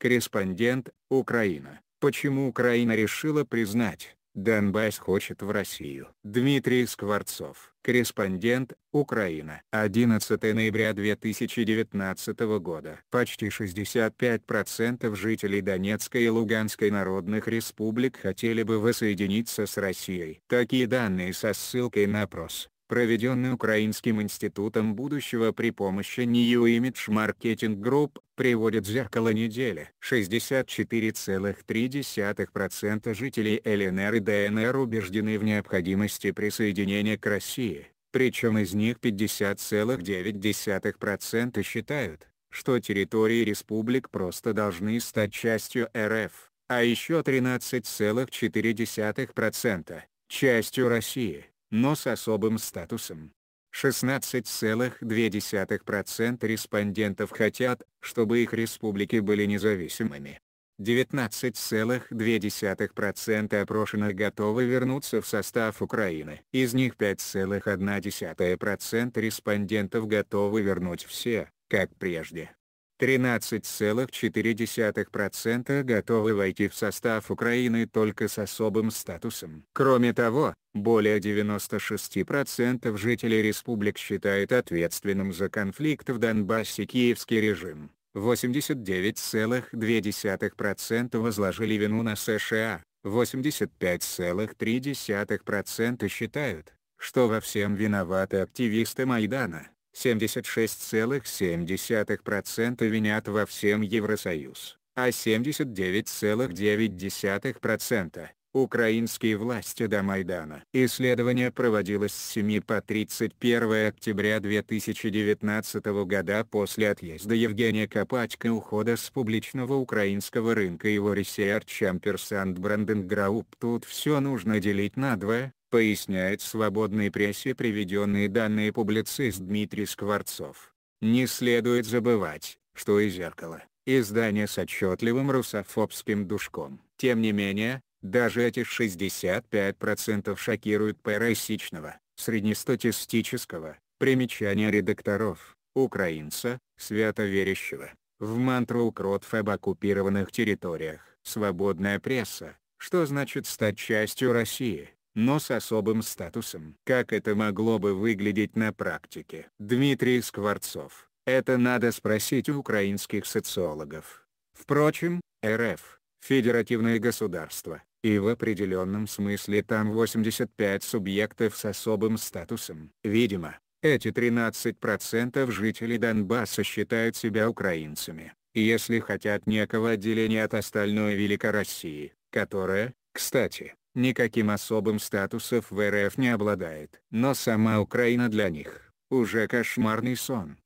Корреспондент «Украина». Почему Украина решила признать, Донбасс хочет в Россию? Дмитрий Скворцов, корреспондент «Украина». 11 ноября 2019 года. Почти 65% жителей Донецкой и Луганской народных республик хотели бы воссоединиться с Россией. Такие данные со ссылкой на опрос проведенный Украинским институтом будущего при помощи New Image Marketing Group, приводит зеркало недели. 64,3% жителей ЛНР и ДНР убеждены в необходимости присоединения к России, причем из них 50,9% считают, что территории республик просто должны стать частью РФ, а еще 13,4% частью России но с особым статусом. 16,2% респондентов хотят, чтобы их республики были независимыми. 19,2% опрошенных готовы вернуться в состав Украины. Из них 5,1% респондентов готовы вернуть все, как прежде. 13,4% готовы войти в состав Украины только с особым статусом. Кроме того, более 96% жителей республик считают ответственным за конфликт в Донбассе киевский режим. 89,2% возложили вину на США, 85,3% считают, что во всем виноваты активисты Майдана, 76,7% винят во всем Евросоюз, а 79,9% Украинские власти до Майдана. Исследование проводилось с 7 по 31 октября 2019 года после отъезда Евгения Копатько ухода с публичного украинского рынка его Research Ampersand Branding Group. Тут все нужно делить на два, поясняет в свободной прессе приведенные данные публицист Дмитрий Скворцов. Не следует забывать, что и «Зеркало» издание с отчетливым русофобским душком. Тем не менее, даже эти 65% шокируют пересечного, среднестатистического, примечания редакторов, украинца, свято верящего, в мантру кротов об оккупированных территориях, свободная пресса, что значит стать частью России, но с особым статусом. Как это могло бы выглядеть на практике? Дмитрий Скворцов, это надо спросить у украинских социологов. Впрочем, РФ федеративное государство, и в определенном смысле там 85 субъектов с особым статусом. Видимо, эти 13% жителей Донбасса считают себя украинцами, если хотят некого отделения от остальной Великой России, которая, кстати, никаким особым статусом в РФ не обладает. Но сама Украина для них – уже кошмарный сон.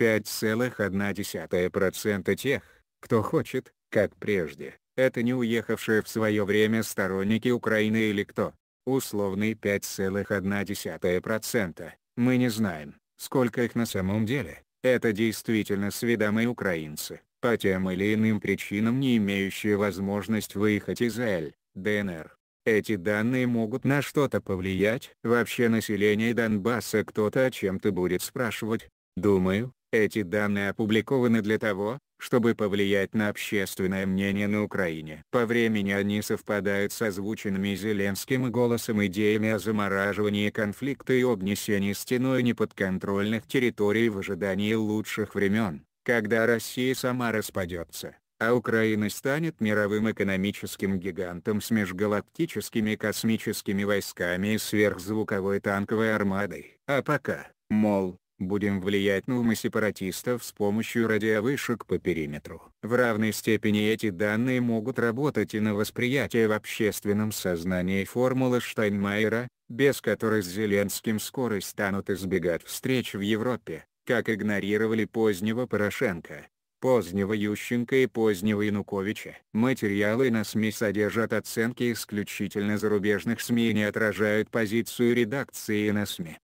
5,1% тех, кто хочет, как прежде, это не уехавшие в свое время сторонники Украины или кто. Условный 5,1%. Мы не знаем, сколько их на самом деле. Это действительно сведомые украинцы, по тем или иным причинам не имеющие возможность выехать из Эль, ДНР. Эти данные могут на что-то повлиять. Вообще население Донбасса кто-то о чем-то будет спрашивать. Думаю, эти данные опубликованы для того, чтобы повлиять на общественное мнение на Украине. По времени они совпадают с озвученными Зеленским голосом идеями о замораживании конфликта и обнесении стеной неподконтрольных территорий в ожидании лучших времен, когда Россия сама распадется, а Украина станет мировым экономическим гигантом с межгалактическими космическими войсками и сверхзвуковой танковой армадой. А пока, мол, Будем влиять на умы сепаратистов с помощью радиовышек по периметру. В равной степени эти данные могут работать и на восприятие в общественном сознании формулы Штайнмайера, без которой с Зеленским скоро станут избегать встреч в Европе, как игнорировали позднего Порошенко, позднего Ющенко и позднего Януковича. Материалы на СМИ содержат оценки исключительно зарубежных СМИ и не отражают позицию редакции на СМИ.